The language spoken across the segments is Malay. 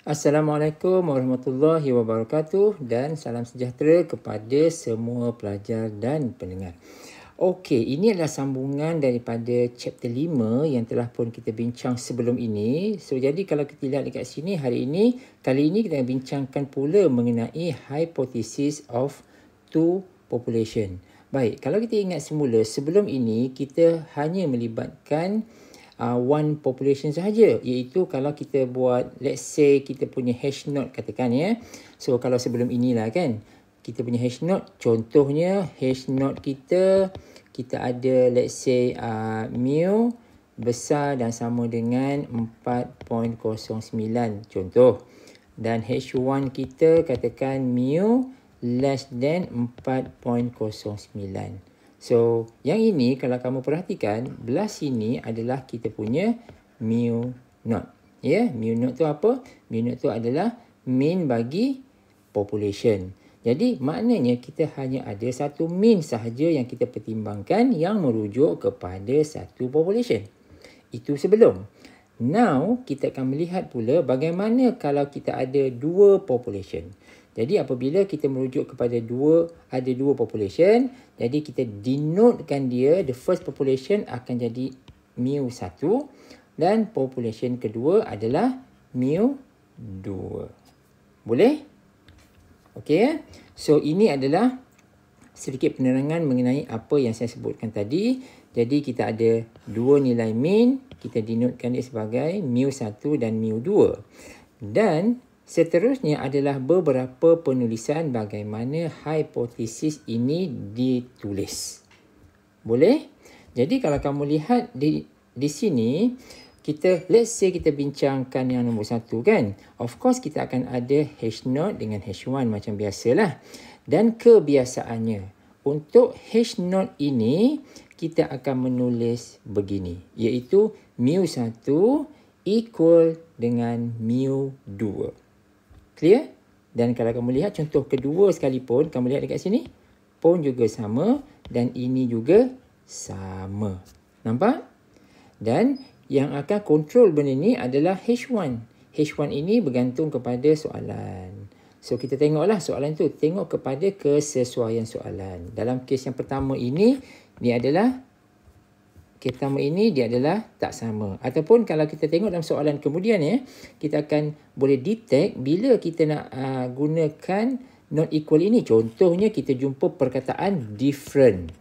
Assalamualaikum warahmatullahi wabarakatuh dan salam sejahtera kepada semua pelajar dan pendengar. Okey, ini adalah sambungan daripada chapter 5 yang telah pun kita bincang sebelum ini. So, jadi kalau kita lihat dekat sini hari ini, kali ini kita akan bincangkan pula mengenai hypothesis of two population. Baik, kalau kita ingat semula, sebelum ini kita hanya melibatkan uh, one population saja, iaitu kalau kita buat let's say kita punya hash node katakan ya so kalau sebelum inilah kan kita punya hash node. contohnya hash node kita kita ada let's say uh, mu besar dan sama dengan 4.09 contoh dan h1 kita katakan mu less than 4.09 So, yang ini kalau kamu perhatikan, belah sini adalah kita punya mu not. Ya, yeah, mu not tu apa? Mu not tu adalah mean bagi population. Jadi, maknanya kita hanya ada satu mean sahaja yang kita pertimbangkan yang merujuk kepada satu population. Itu sebelum. Now, kita akan melihat pula bagaimana kalau kita ada dua population. Jadi apabila kita merujuk kepada dua ada dua population, jadi kita denotekan dia the first population akan jadi mu 1 dan population kedua adalah mu 2. Boleh? Okey. Ya? So ini adalah sedikit penerangan mengenai apa yang saya sebutkan tadi. Jadi kita ada dua nilai mean, kita denotekan dia sebagai mu 1 dan mu 2. Dan Seterusnya adalah beberapa penulisan bagaimana hipotesis ini ditulis. Boleh? Jadi kalau kamu lihat di di sini, kita let's say kita bincangkan yang nombor satu kan. Of course kita akan ada H0 dengan H1 macam biasalah. Dan kebiasaannya, untuk H0 ini kita akan menulis begini. Iaitu mu1 equal dengan mu2. Clear? Dan kalau kamu lihat contoh kedua sekalipun, kamu lihat dekat sini, pun juga sama dan ini juga sama. Nampak? Dan yang akan kontrol benda ni adalah H1. H1 ini bergantung kepada soalan. So, kita tengoklah soalan tu. Tengok kepada kesesuaian soalan. Dalam kes yang pertama ini, ni adalah Okey, pertama ini dia adalah tak sama. Ataupun kalau kita tengok dalam soalan kemudian ya, kita akan boleh detect bila kita nak uh, gunakan not equal ini. Contohnya kita jumpa perkataan different.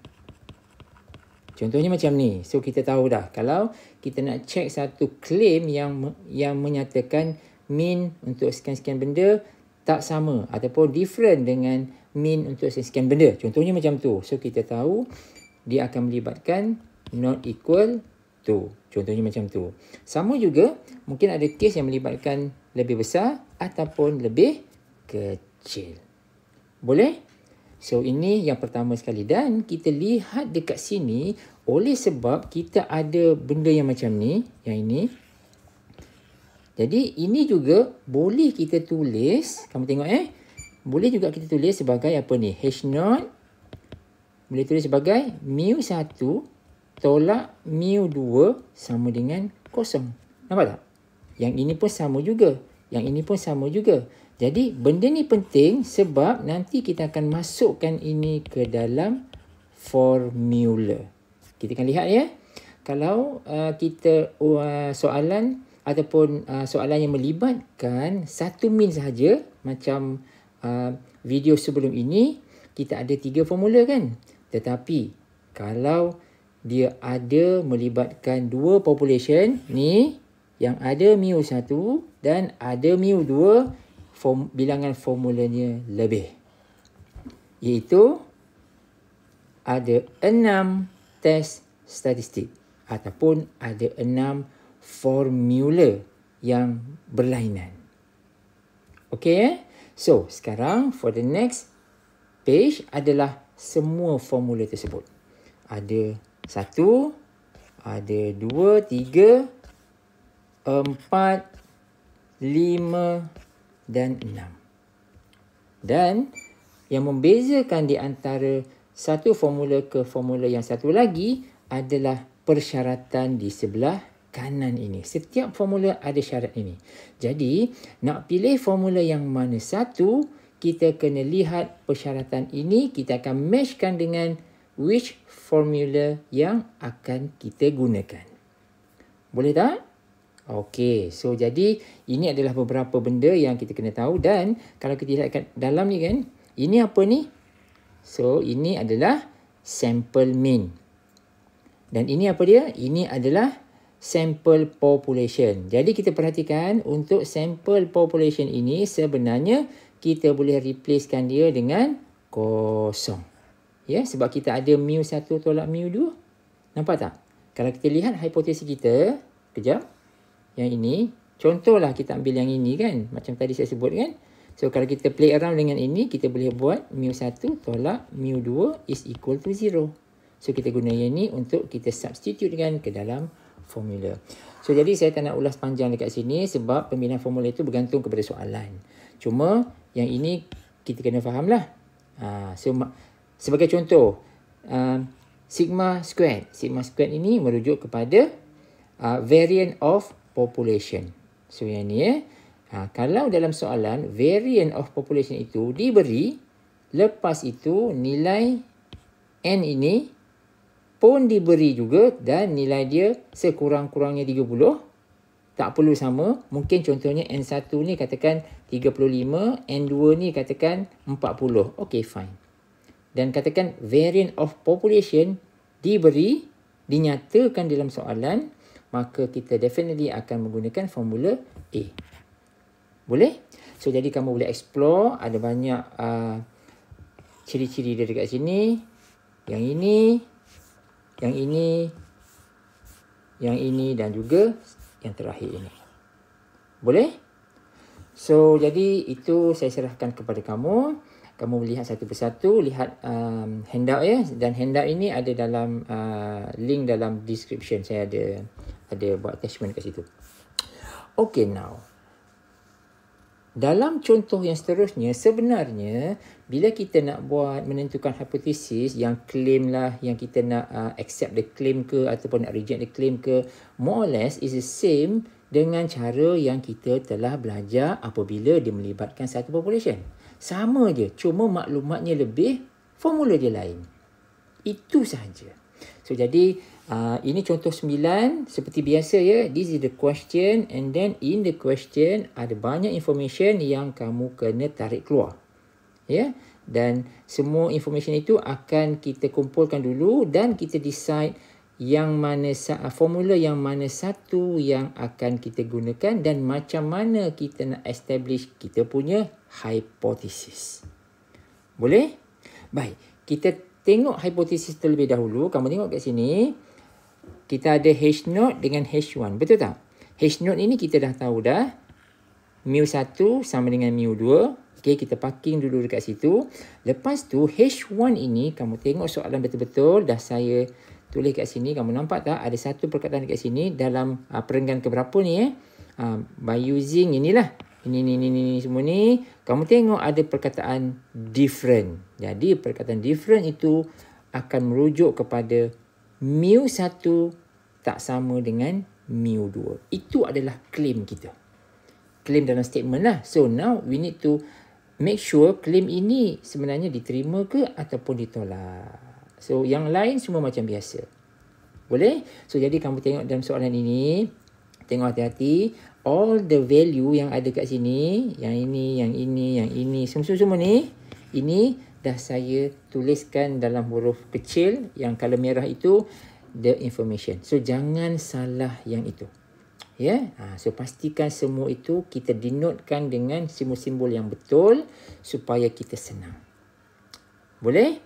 Contohnya macam ni. So kita tahu dah kalau kita nak check satu claim yang yang menyatakan mean untuk sekian-sekian benda tak sama ataupun different dengan mean untuk sekian-sekian benda. Contohnya macam tu. So kita tahu dia akan melibatkan not equal to. Contohnya macam tu. Sama juga, mungkin ada kes yang melibatkan lebih besar ataupun lebih kecil. Boleh? So, ini yang pertama sekali. Dan kita lihat dekat sini, oleh sebab kita ada benda yang macam ni, yang ini. Jadi, ini juga boleh kita tulis, kamu tengok eh. Boleh juga kita tulis sebagai apa ni? H0. Boleh tulis sebagai mu 1 tolak mu 2 sama dengan kosong. Nampak tak? Yang ini pun sama juga. Yang ini pun sama juga. Jadi benda ni penting sebab nanti kita akan masukkan ini ke dalam formula. Kita akan lihat ya. Kalau uh, kita uh, soalan ataupun uh, soalan yang melibatkan satu min sahaja macam uh, video sebelum ini, kita ada tiga formula kan? Tetapi kalau dia ada melibatkan dua population ni yang ada mu satu dan ada mu dua form, bilangan formulanya lebih. Iaitu ada enam test statistik ataupun ada enam formula yang berlainan. Okay, eh? so sekarang for the next page adalah semua formula tersebut. Ada satu. Ada dua, tiga, empat, lima dan enam. Dan yang membezakan di antara satu formula ke formula yang satu lagi adalah persyaratan di sebelah kanan ini. Setiap formula ada syarat ini. Jadi nak pilih formula yang mana satu, kita kena lihat persyaratan ini. Kita akan matchkan dengan which formula yang akan kita gunakan. Boleh tak? Okey, so jadi ini adalah beberapa benda yang kita kena tahu dan kalau kita lihat dalam ni kan, ini apa ni? So, ini adalah sample mean. Dan ini apa dia? Ini adalah sample population. Jadi kita perhatikan untuk sample population ini sebenarnya kita boleh replacekan dia dengan kosong. Ya, sebab kita ada mu 1 tolak mu 2. Nampak tak? Kalau kita lihat hipotesis kita, kejap. Yang ini, contohlah kita ambil yang ini kan. Macam tadi saya sebut kan. So, kalau kita play around dengan ini, kita boleh buat mu 1 tolak mu 2 is equal to 0. So, kita guna yang ini untuk kita substitute kan ke dalam formula. So, jadi saya tak nak ulas panjang dekat sini sebab pemilihan formula itu bergantung kepada soalan. Cuma, yang ini kita kena fahamlah. Ha, so, Sebagai contoh, uh, sigma squared. Sigma squared ini merujuk kepada uh, variant of population. So, yang ni eh. Ha, kalau dalam soalan, variant of population itu diberi, lepas itu nilai N ini pun diberi juga dan nilai dia sekurang-kurangnya 30. Tak perlu sama. Mungkin contohnya N1 ni katakan 35, N2 ni katakan 40. Okey fine dan katakan variant of population diberi dinyatakan dalam soalan maka kita definitely akan menggunakan formula A boleh so jadi kamu boleh explore ada banyak uh, ciri-ciri uh, dia dekat sini yang ini yang ini yang ini dan juga yang terakhir ini boleh so jadi itu saya serahkan kepada kamu kamu lihat satu persatu lihat um, handout ya dan handout ini ada dalam uh, link dalam description saya ada ada buat attachment kat situ okay now dalam contoh yang seterusnya sebenarnya bila kita nak buat menentukan hipotesis yang claim lah yang kita nak uh, accept the claim ke ataupun nak reject the claim ke more or less is the same dengan cara yang kita telah belajar apabila dia melibatkan satu population. Sama je, cuma maklumatnya lebih, formula dia lain. Itu sahaja. So, jadi uh, ini contoh sembilan. Seperti biasa ya, this is the question and then in the question ada banyak information yang kamu kena tarik keluar. Ya, yeah? dan semua information itu akan kita kumpulkan dulu dan kita decide yang mana ah, formula yang mana satu yang akan kita gunakan dan macam mana kita nak establish kita punya hypothesis. Boleh? Baik, kita tengok hipotesis terlebih dahulu. Kamu tengok kat sini. Kita ada H note dengan H1. Betul tak? H note ini kita dah tahu dah. Mu1 sama dengan mu2. Okey, kita parking dulu dekat situ. Lepas tu H1 ini kamu tengok soalan betul-betul dah saya tulis kat sini. Kamu nampak tak ada satu perkataan kat sini dalam uh, perenggan keberapa ni eh. Uh, by using inilah. Ini, ini, ini, ini semua ni. Kamu tengok ada perkataan different. Jadi perkataan different itu akan merujuk kepada mu satu tak sama dengan mu dua. Itu adalah claim kita. Claim dalam statement lah. So now we need to make sure claim ini sebenarnya diterima ke ataupun ditolak. So yang lain semua macam biasa. Boleh? So jadi kamu tengok dalam soalan ini. Tengok hati-hati. All the value yang ada kat sini. Yang ini, yang ini, yang ini. Semua-semua ni. Ini dah saya tuliskan dalam huruf kecil. Yang kalau merah itu. The information. So jangan salah yang itu. Ya, yeah? Ha, so pastikan semua itu kita denotkan dengan simbol-simbol yang betul supaya kita senang. Boleh?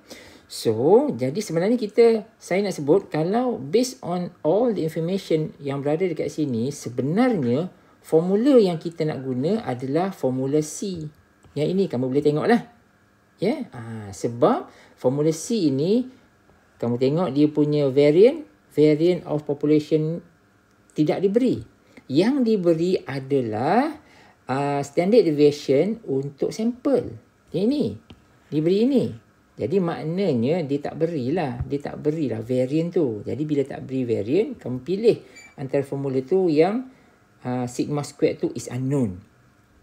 So, jadi sebenarnya kita, saya nak sebut kalau based on all the information yang berada dekat sini, sebenarnya formula yang kita nak guna adalah formula C. Yang ini kamu boleh tengoklah. Ya, yeah? ha, sebab formula C ini, kamu tengok dia punya variant, variant of population tidak diberi. Yang diberi adalah uh, standard deviation untuk sampel. Yang ini, diberi ini. Jadi maknanya dia tak berilah. Dia tak berilah variant tu. Jadi bila tak beri variant, kamu pilih antara formula tu yang uh, sigma squared tu is unknown.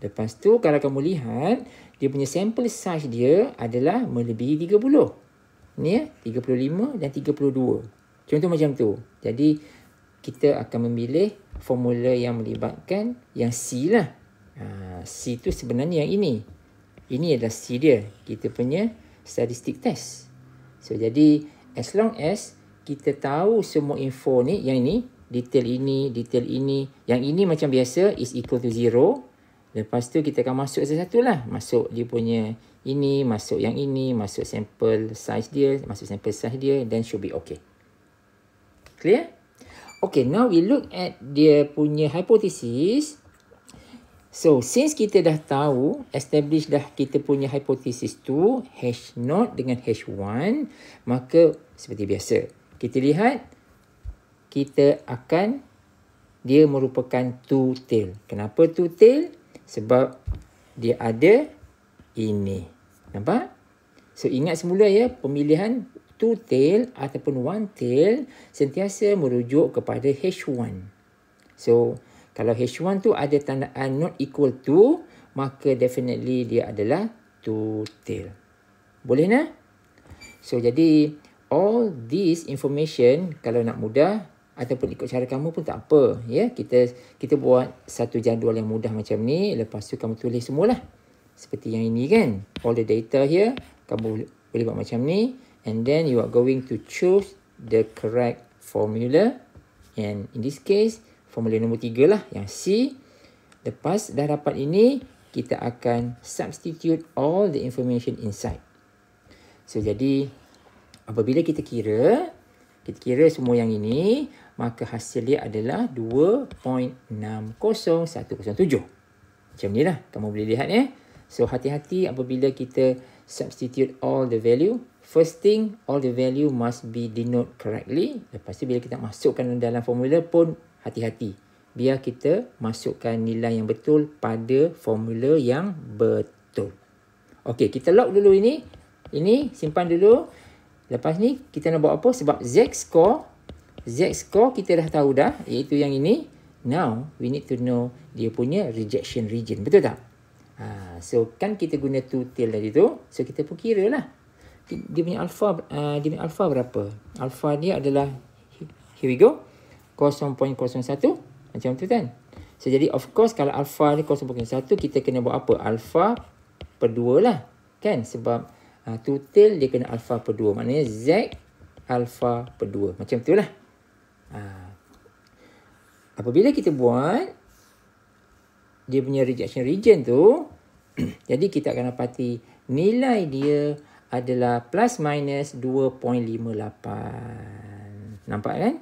Lepas tu kalau kamu lihat, dia punya sample size dia adalah melebihi 30. Ni ya, eh, 35 dan 32. Contoh macam tu. Jadi kita akan memilih formula yang melibatkan yang C lah. Uh, C tu sebenarnya yang ini. Ini adalah C dia. Kita punya statistik test. So jadi as long as kita tahu semua info ni yang ini detail ini detail ini yang ini macam biasa is equal to zero. Lepas tu kita akan masuk satu-satu lah. Masuk dia punya ini, masuk yang ini, masuk sample size dia, masuk sample size dia, then should be okay. Clear? Okay, now we look at dia punya hypothesis. So, since kita dah tahu, establish dah kita punya hipotesis tu, H0 dengan H1, maka seperti biasa, kita lihat, kita akan, dia merupakan two-tail. Kenapa two-tail? Sebab dia ada ini. Nampak? So, ingat semula ya, pemilihan two-tail ataupun one-tail sentiasa merujuk kepada H1. So, kalau H1 tu ada tandaan uh, not equal to, maka definitely dia adalah two tail. Boleh nak? So, jadi all this information kalau nak mudah ataupun ikut cara kamu pun tak apa. ya Kita kita buat satu jadual yang mudah macam ni. Lepas tu kamu tulis semualah. Seperti yang ini kan. All the data here. Kamu boleh buat macam ni. And then you are going to choose the correct formula. And in this case, formula nombor tiga lah yang C. Lepas dah dapat ini, kita akan substitute all the information inside. So, jadi apabila kita kira, kita kira semua yang ini, maka hasil dia adalah 2.60107. Macam ni lah, kamu boleh lihat ya. Eh? So, hati-hati apabila kita substitute all the value. First thing, all the value must be denote correctly. Lepas tu, bila kita masukkan dalam formula pun hati-hati. Biar kita masukkan nilai yang betul pada formula yang betul. Okey, kita lock dulu ini. Ini simpan dulu. Lepas ni kita nak buat apa? Sebab Z score, Z score kita dah tahu dah iaitu yang ini. Now, we need to know dia punya rejection region. Betul tak? Ha, so, kan kita guna two tail tadi tu. So, kita pun kira lah. Dia punya alpha, uh, dia punya alpha berapa? Alpha dia adalah, here we go. 0.01 macam tu kan. So, jadi of course kalau alpha ni 0.1 kita kena buat apa? Alpha per 2 lah. Kan? Sebab uh, total dia kena alpha per 2. Maknanya Z alpha per 2. Macam tu lah. Uh, apabila kita buat dia punya rejection region tu jadi kita akan dapati nilai dia adalah plus minus 2.58. Nampak kan?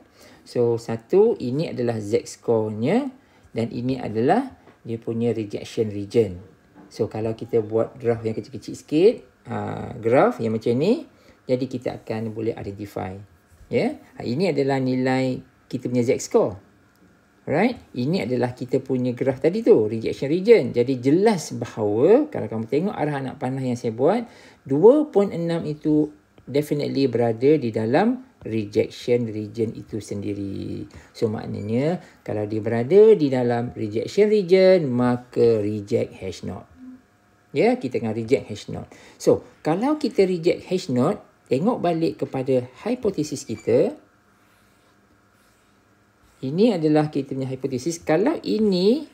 So, satu ini adalah Z-score-nya dan ini adalah dia punya rejection region. So, kalau kita buat graf yang kecil-kecil sikit, uh, ah, graf yang macam ni, jadi kita akan boleh identify. Yeah? Ya. Ini adalah nilai kita punya Z-score. Right? ini adalah kita punya graf tadi tu, rejection region. Jadi jelas bahawa kalau kamu tengok arah anak panah yang saya buat, 2.6 itu definitely berada di dalam rejection region itu sendiri. So maknanya kalau dia berada di dalam rejection region maka reject hash node. Ya, yeah, kita akan reject hash node. So, kalau kita reject hash node, tengok balik kepada hipotesis kita. Ini adalah kita punya hipotesis. Kalau ini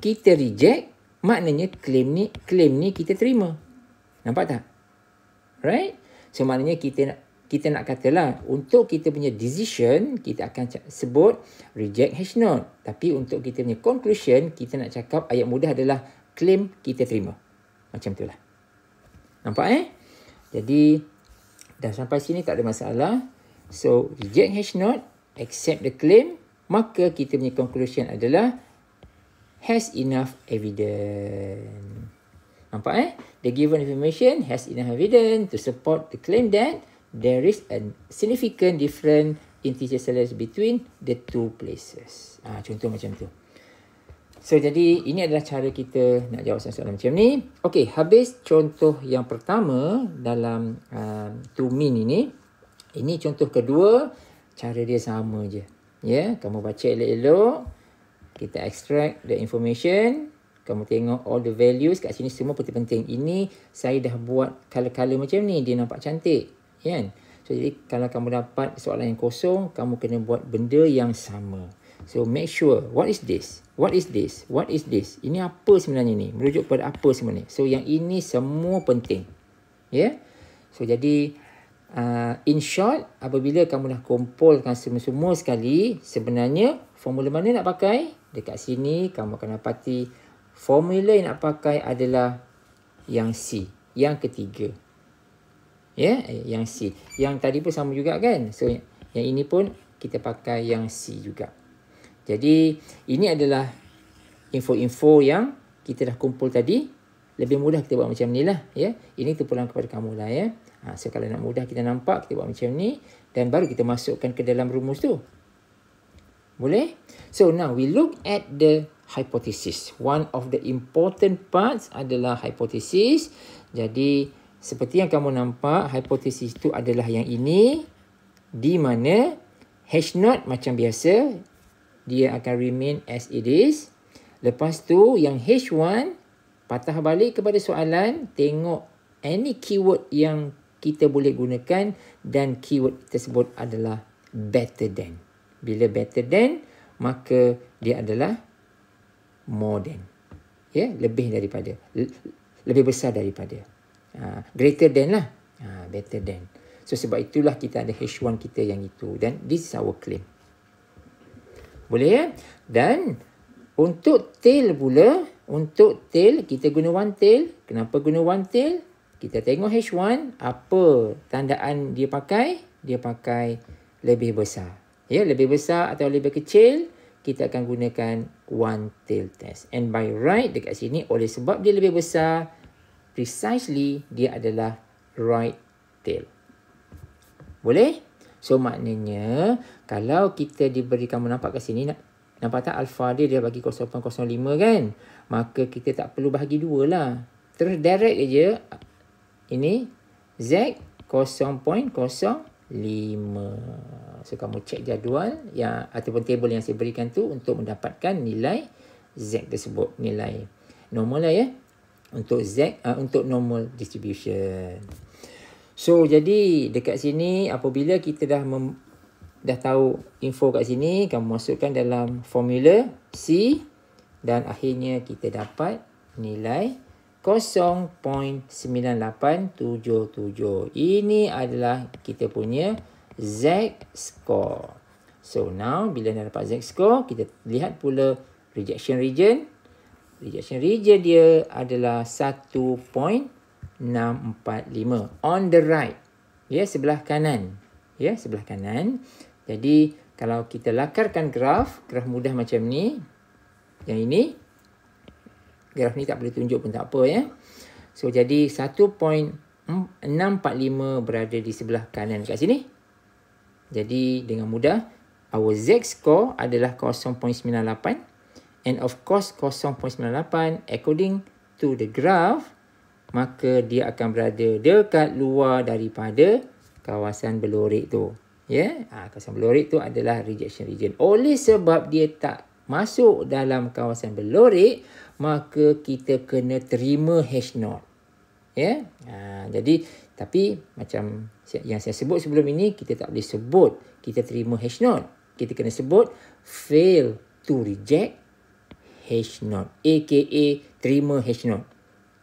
kita reject, maknanya claim ni claim ni kita terima. Nampak tak? Right? So, maknanya kita nak kita nak katalah untuk kita punya decision kita akan sebut reject hash node. tapi untuk kita punya conclusion kita nak cakap ayat mudah adalah claim kita terima macam itulah nampak eh jadi dah sampai sini tak ada masalah so reject hash node, accept the claim maka kita punya conclusion adalah has enough evidence nampak eh the given information has enough evidence to support the claim that there is a significant difference in teacher salaries between the two places. Ah, ha, contoh macam tu. So, jadi ini adalah cara kita nak jawab soalan macam ni. Okey, habis contoh yang pertama dalam uh, ah, to mean ini. Ini contoh kedua, cara dia sama je. Ya, yeah, kamu baca elok-elok. Kita extract the information. Kamu tengok all the values kat sini semua penting-penting. Ini saya dah buat color-color macam ni. Dia nampak cantik kan so jadi kalau kamu dapat soalan yang kosong kamu kena buat benda yang sama so make sure what is this what is this what is this ini apa sebenarnya ni merujuk pada apa sebenarnya so yang ini semua penting ya yeah? so jadi uh, in short apabila kamu dah kumpulkan semua-semua sekali sebenarnya formula mana nak pakai dekat sini kamu akan dapati formula yang nak pakai adalah yang C yang ketiga ya yeah, yang C yang tadi pun sama juga kan so yang ini pun kita pakai yang C juga jadi ini adalah info-info yang kita dah kumpul tadi lebih mudah kita buat macam ni lah ya yeah. ini pulang kepada kamu lah ya yeah. ha, so kalau nak mudah kita nampak kita buat macam ni dan baru kita masukkan ke dalam rumus tu boleh so now we look at the hypothesis one of the important parts adalah hypothesis jadi seperti yang kamu nampak, hipotesis itu adalah yang ini. Di mana H0 macam biasa, dia akan remain as it is. Lepas tu yang H1, patah balik kepada soalan, tengok any keyword yang kita boleh gunakan dan keyword tersebut adalah better than. Bila better than, maka dia adalah more than. Ya, yeah? lebih daripada. lebih besar daripada. Ha, greater than lah. Uh, better than. So sebab itulah kita ada H1 kita yang itu. Dan this is our claim. Boleh ya? Dan untuk tail pula. Untuk tail kita guna one tail. Kenapa guna one tail? Kita tengok H1. Apa tandaan dia pakai? Dia pakai lebih besar. Ya lebih besar atau lebih kecil. Kita akan gunakan one tail test. And by right dekat sini. Oleh sebab dia lebih besar precisely dia adalah right tail. Boleh? So maknanya kalau kita diberikan kamu nampak kat sini nak nampak tak alpha dia dia bagi 0.05 kan? Maka kita tak perlu bahagi dua lah. Terus direct aja ini z 0.05. So kamu cek jadual yang ataupun table yang saya berikan tu untuk mendapatkan nilai z tersebut, nilai normal lah ya untuk z uh, untuk normal distribution. So jadi dekat sini apabila kita dah mem, dah tahu info kat sini kamu masukkan dalam formula C dan akhirnya kita dapat nilai 0.9877. Ini adalah kita punya z score. So now bila dah dapat z score kita lihat pula rejection region Rejection region dia adalah 1.645 on the right. Ya, yeah, sebelah kanan. Ya, yeah, sebelah kanan. Jadi, kalau kita lakarkan graf, graf mudah macam ni. Yang ini. Graf ni tak boleh tunjuk pun tak apa ya. Yeah. So, jadi 1.645 berada di sebelah kanan kat sini. Jadi, dengan mudah, our Z-score adalah 0.98 and of course 0.98 according to the graph maka dia akan berada dekat luar daripada kawasan belorik tu ya yeah? ha, kawasan belorik tu adalah rejection region oleh sebab dia tak masuk dalam kawasan belorik maka kita kena terima h not ya yeah? ha, jadi tapi macam yang saya sebut sebelum ini kita tak boleh sebut kita terima h not kita kena sebut fail to reject H-Not. A.K.A. terima H-Not.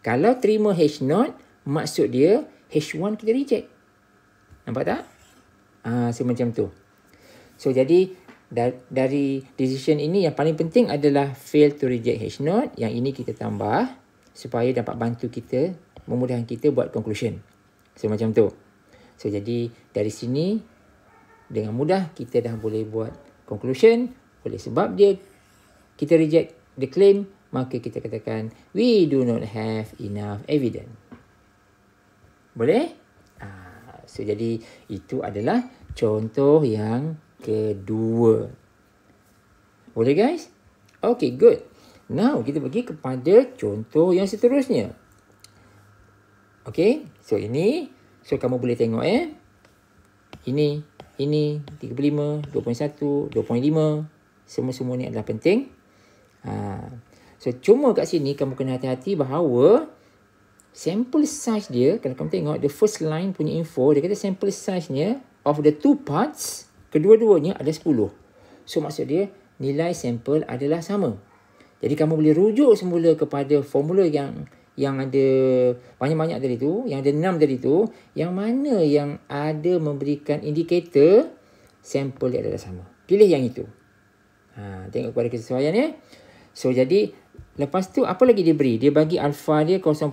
Kalau terima H-Not, maksud dia H1 kita reject. Nampak tak? Ah, so macam tu. So jadi dari decision ini yang paling penting adalah fail to reject H-Not. Yang ini kita tambah supaya dapat bantu kita, memudahkan kita buat conclusion. So macam tu. So jadi dari sini dengan mudah kita dah boleh buat conclusion oleh sebab dia kita reject the claim, maka kita katakan we do not have enough evidence. Boleh? Ah, so jadi itu adalah contoh yang kedua. Boleh guys? Okay, good. Now kita pergi kepada contoh yang seterusnya. Okay, so ini so kamu boleh tengok eh. Ini ini 35, 2.1, 2.5 semua-semua ni adalah penting. Ha. So cuma kat sini kamu kena hati-hati bahawa sample size dia kalau kamu tengok the first line punya info dia kata sample size nya of the two parts kedua-duanya ada 10. So maksud dia nilai sample adalah sama. Jadi kamu boleh rujuk semula kepada formula yang yang ada banyak-banyak dari itu, yang ada enam dari itu, yang mana yang ada memberikan indikator sample dia adalah sama. Pilih yang itu. Ha, tengok kepada kesesuaian ya. Eh. So jadi lepas tu apa lagi dia beri? Dia bagi alpha dia 0.1.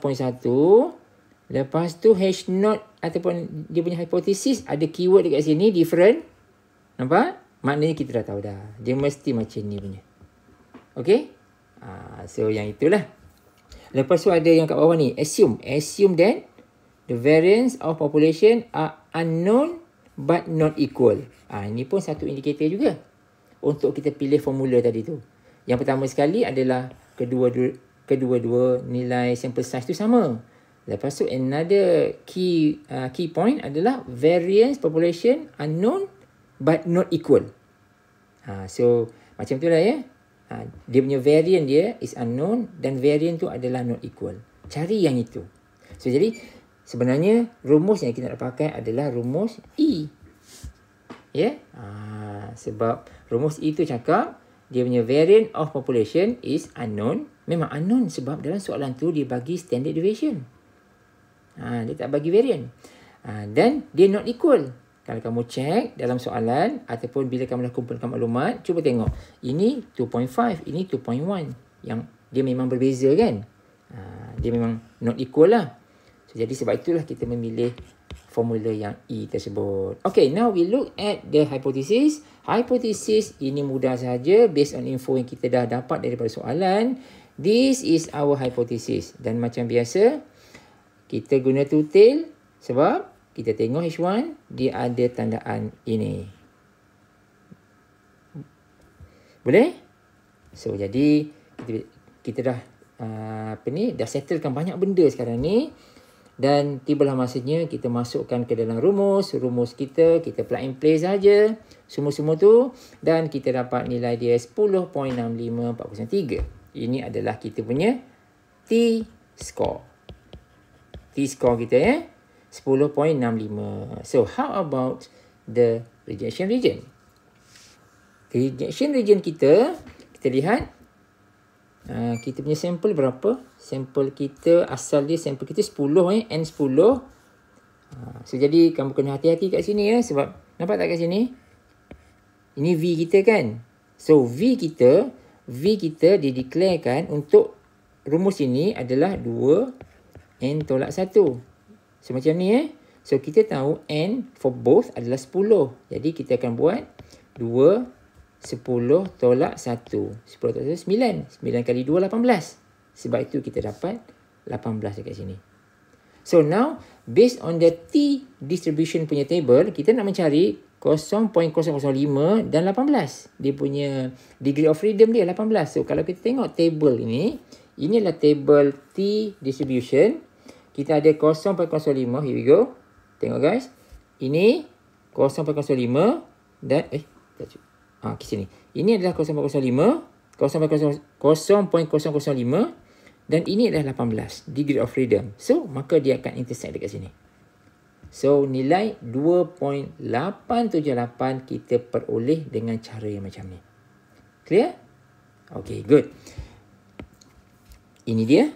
Lepas tu H not ataupun dia punya hipotesis ada keyword dekat sini different. Nampak? Maknanya kita dah tahu dah. Dia mesti macam ni punya. Okay? Ah, so yang itulah. Lepas tu ada yang kat bawah ni. Assume. Assume that the variance of population are unknown but not equal. Ah, Ini pun satu indikator juga. Untuk kita pilih formula tadi tu. Yang pertama sekali adalah kedua-dua kedua nilai sample size tu sama. Lepas tu another key uh, key point adalah variance population unknown but not equal. Ha, so macam tu lah ya. Ha, dia punya variant dia is unknown dan variance tu adalah not equal. Cari yang itu. So jadi sebenarnya rumus yang kita nak pakai adalah rumus E. Ya. Yeah? Ha, sebab rumus E tu cakap dia punya variant of population is unknown. Memang unknown sebab dalam soalan tu dia bagi standard deviation. Ha, dia tak bagi variant. Ha, dan ha, dia not equal. Kalau kamu check dalam soalan ataupun bila kamu dah kumpulkan maklumat, cuba tengok. Ini 2.5, ini 2.1. Yang dia memang berbeza kan? Ha, dia memang not equal lah. So, jadi sebab itulah kita memilih formula yang E tersebut. Okay, now we look at the hypothesis. Hypothesis ini mudah saja based on info yang kita dah dapat daripada soalan. This is our hypothesis. Dan macam biasa, kita guna two tail sebab kita tengok H1, dia ada tandaan ini. Boleh? So, jadi kita, dah uh, apa ni, dah settlekan banyak benda sekarang ni. Dan tibalah masanya kita masukkan ke dalam rumus. Rumus kita, kita plug in place saja. Semua-semua tu. Dan kita dapat nilai dia 10.65403. Ini adalah kita punya T-score. T-score kita ya. Eh? 10.65. So, how about the rejection region? Rejection region kita, kita lihat uh, kita punya sampel berapa? Sampel kita, asal dia sampel kita 10 eh. N10. Uh, ah, so, jadi kamu kena hati-hati kat sini ya. Eh, sebab, nampak tak kat sini? Ini V kita kan? So, V kita, V kita dideklarkan untuk rumus ini adalah 2 N tolak 1. So, macam ni eh. So, kita tahu N for both adalah 10. Jadi, kita akan buat 2 10 tolak 1. 10 tolak 1, 9. 9 kali 2, 18. Sebab itu kita dapat 18 dekat sini. So now, based on the T distribution punya table, kita nak mencari 0.005 dan 18. Dia punya degree of freedom dia 18. So kalau kita tengok table ini, ini adalah table T distribution. Kita ada 0.05, here we go. Tengok guys. Ini 0.05 dan eh Ha, ke sini. Ini adalah 0.05. 0.005. Dan ini adalah 18. Degree of freedom. So, maka dia akan intersect dekat sini. So, nilai 2.878 kita peroleh dengan cara yang macam ni. Clear? Okay, good. Ini dia.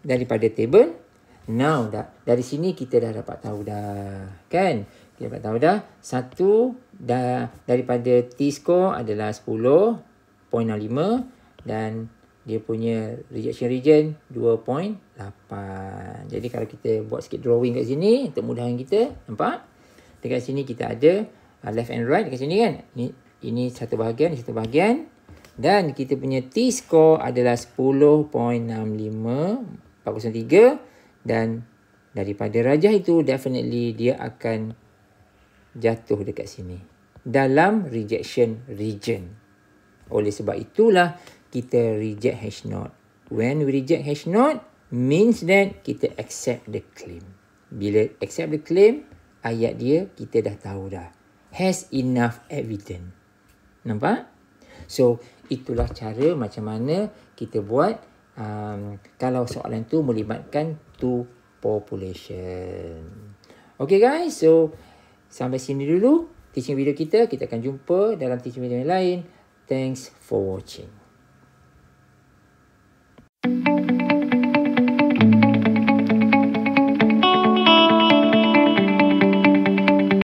Daripada table. Now, dah, dari sini kita dah dapat tahu dah. Kan? Kita dapat tahu dah. Satu da, daripada T score adalah 10.05. Dan dia punya rejection region 2.8. Jadi kalau kita buat sikit drawing kat sini. Untuk mudahkan kita. Nampak? Dekat sini kita ada uh, left and right. Dekat sini kan? Ini, ini satu bahagian. Ini satu bahagian. Dan kita punya T score adalah 10.65. 403. Dan daripada rajah itu definitely dia akan jatuh dekat sini dalam rejection region oleh sebab itulah kita reject hash not when we reject hash not means that kita accept the claim bila accept the claim ayat dia kita dah tahu dah has enough evidence nampak so itulah cara macam mana kita buat um, kalau soalan tu melibatkan two population okay guys so Sampai sini dulu teaching video kita. Kita akan jumpa dalam teaching video yang lain. Thanks for watching. Thank you.